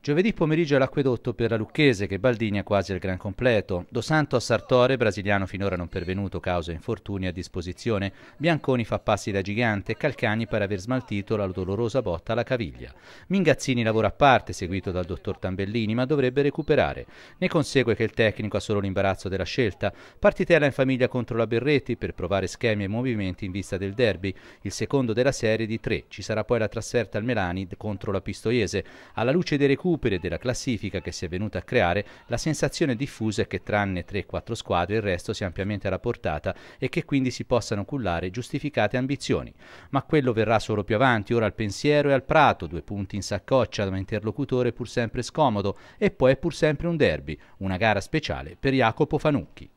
Giovedì pomeriggio l'acquedotto per la Lucchese che Baldini è quasi al gran completo. Do Santo a Sartore, brasiliano finora non pervenuto causa infortuni a disposizione. Bianconi fa passi da gigante e Calcagni per aver smaltito la dolorosa botta alla caviglia. Mingazzini lavora a parte, seguito dal dottor Tambellini, ma dovrebbe recuperare. Ne consegue che il tecnico ha solo l'imbarazzo della scelta. Partitella in famiglia contro la Berretti per provare schemi e movimenti in vista del derby, il secondo della serie di tre. Ci sarà poi la trasferta al Melani contro la Pistoiese. Alla luce dei recuperi recuperi della classifica che si è venuta a creare, la sensazione diffusa è che tranne 3-4 squadre il resto sia ampiamente alla portata e che quindi si possano cullare giustificate ambizioni. Ma quello verrà solo più avanti, ora al pensiero e al prato, due punti in saccoccia da un interlocutore pur sempre scomodo e poi è pur sempre un derby, una gara speciale per Jacopo Fanucchi.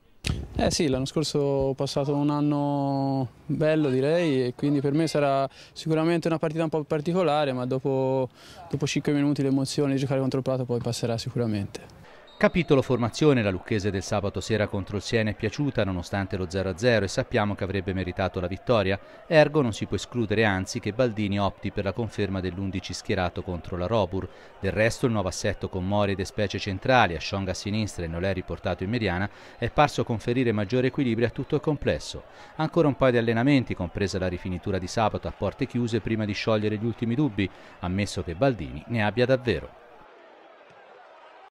Eh sì, l'anno scorso ho passato un anno bello direi e quindi per me sarà sicuramente una partita un po' particolare ma dopo, dopo 5 minuti l'emozione di giocare contro il Prato poi passerà sicuramente. Capitolo formazione, la Lucchese del sabato sera contro il Siena è piaciuta nonostante lo 0-0 e sappiamo che avrebbe meritato la vittoria, ergo non si può escludere anzi che Baldini opti per la conferma dell'11 schierato contro la Robur. Del resto il nuovo assetto con Mori ed specie centrali, Asciong a sinistra e Nolè riportato in mediana, è parso conferire maggiore equilibrio a tutto il complesso. Ancora un paio di allenamenti, compresa la rifinitura di sabato a porte chiuse prima di sciogliere gli ultimi dubbi, ammesso che Baldini ne abbia davvero.